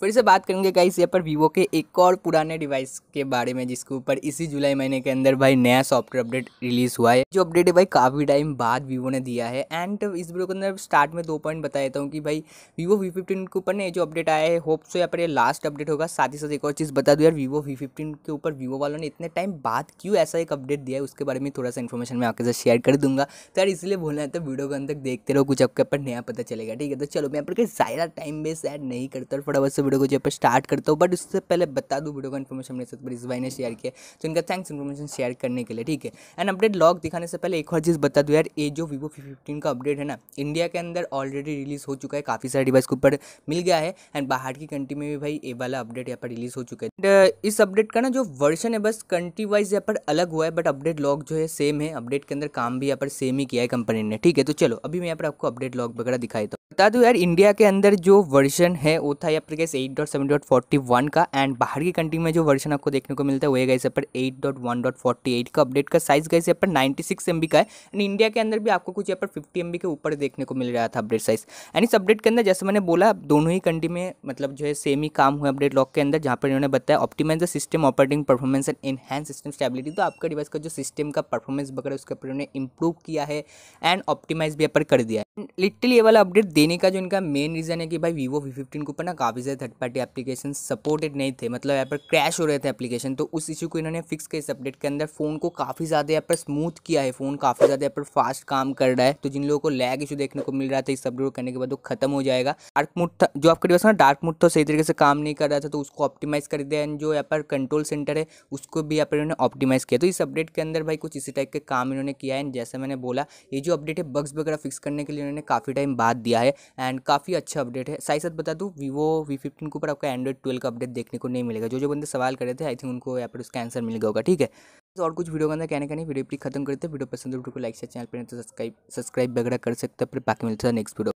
फिर से बात करेंगे कहीं यहाँ पर वीवो के एक और पुराने डिवाइस के बारे में जिसके ऊपर इसी जुलाई महीने के अंदर भाई नया सॉफ्टवेयर अपडेट रिलीज हुआ है जो अपडेट है भाई काफ़ी टाइम बाद वीवो ने दिया है एंड इस वीडियो के अंदर स्टार्ट में दो पॉइंट बता देता हूँ कि भाई वीवो वी फिफ्टीन के ऊपर ने जो अपडेट आया है होप्स यहाँ पर लास्ट अपडेट होगा साथ ही साथ एक और चीज़ बता दू यार वीवो वी फिफ्टीन के ऊपर वीवो वालों ने इतने टाइम बाद क्यों ऐसा एक अपडेट दिया है उसके बारे में थोड़ा सा इन्फॉर्मेशन मैं आपके साथ शेयर कर दूंगा तो यार इसलिए बोलना है तो वीडियो के अंदर देखते रहो कुछ आपके ऊपर नया पता चलेगा ठीक है तो चलो मैं यहाँ पर ज्यादा टाइम वेस्ट एड नहीं करता और फटाफट से वीडियो को जो पर स्टार्ट करता हूँ बट उससे पहले बता दूँ वीडियो का इन्फॉर्मेशन मेरे साथ इस भाई ने शेयर किया तो इनका थैंक्स इन्फॉर्मेशन शेयर करने के लिए ठीक है एंड अपडेट लॉग दिखाने से पहले एक और चीज़ बता दूँ यार ये जो वीवो फिफ्टी का अपडेट है ना इंडिया के अंदर ऑलरेडी रिलीज़ हो चुका है काफ़ी सारे डिवाइस के ऊपर मिल गया है एंड बाहर की कंट्री में भी भाई ये वाला अपडेट यहाँ पर रिलीज़ हो चुका है एंड uh, इस अपडेट का ना जो वर्जन है बस कंट्री वाइज यहाँ पर अलग हुआ है बट अपडेट लॉग जो है सेम है अपडेट के अंदर काम भी यहाँ पर सेम ही किया है कंपनी ने ठीक है तो चलो अभी मैं यहाँ पर आपको अपडेट लॉग वगैरह दिखाई तो बता दूँ यार इंडिया के अंदर जो वर्जन है वो था यहाँ पर कैसे eight dot seven dot forty one का एंड बाहर की कंट्री में जो वर्जन आपको देखने को मिलता है वही गाइस पर eight dot one dot forty eight का अपडेट का साइज गाइस पर नाइन्टी सिक्स एम बी का है एंड इंडिया के अंदर भी आपको कुछ यहाँ पर फिफ्टी एम बी के ऊपर देखने को मिल रहा था अपडेट साइज एंड इस अपडेट के अंदर जैसे मैंने बोला दोनों ही कंट्री में मतलब जो है सेम ही काम हुआ अपडेट लॉक के अंदर जहाँ पर इन्होंने बताया optimize the system operating performance and enhance system stability तो आपका डिवाइस का जो सिस्टम का परफॉर्मेंस वगैरह उसके ऊपर इन्होंने इंप्रूव किया है एंड ऑप्टिमाइज भी यहाँ पर कर दिया है लिटिल ये वाला अपडेट देने का जो इनका मेन रीज़न है कि भाई वीवो वी फिफ्टीन के ऊपर ना काफ़ी सारे थर्ड पार्टी एप्लीकेशन सपोर्टेड नहीं थे मतलब यहाँ पर क्रैश हो रहे थे एप्लीकेशन तो उस इशू को इन्होंने फिक्स किया इस अपडेट के अंदर फ़ोन को काफ़ी ज़्यादा यहाँ पर स्मूथ किया है फ़ोन काफ़ी ज़्यादा यहाँ पर फास्ट काम कर रहा है तो जिन लोगों को लैग इशू देखने को मिल रहा था इस अपडेट करने के बाद वो खत्म हो जाएगा डार्क मूड था जो आपके पास ना डार्क मूड था सही तरीके से काम नहीं कर रहा था तो उसको ऑप्टिमाइज़ कर दिया एंड जो यहाँ पर कंट्रोल सेंटर है उसको भी यहाँ पर इन्होंने ऑप्टिमाइज़ किया तो इस अपडेट के अंदर भाई कुछ इसी टाइप के काम इन्होंने किया है जैसे मैंने बोला ये जो अपडेट है बग्स वगैरह फिक्स करने के लिए इन्होंने काफ़ी टाइम बाद दिया है एंड काफ़ी अच्छा अपडेट है साथ साथ बता दूँ वीवो वी फिफ्टीन के ऊपर आपको एंड्रॉइड ट्वेल्व का अपडेट देखने को नहीं मिलेगा जो जो बंदे सवाल कर रहे थे आई थिंक उनको यहाँ पर उसका आंसर मिल गया होगा ठीक है तो और कुछ वीडियो का अंदर कहने का नहीं वीडियो प्लीज खत्म करते वीडियो पसंद वीडियो को लाइक से चैनल पर नहीं तो सब्सक्राइब सब्सक्राइब वगैरह कर सकते हैं फिर बाकी मिलता है नेक्स्ट वीडियो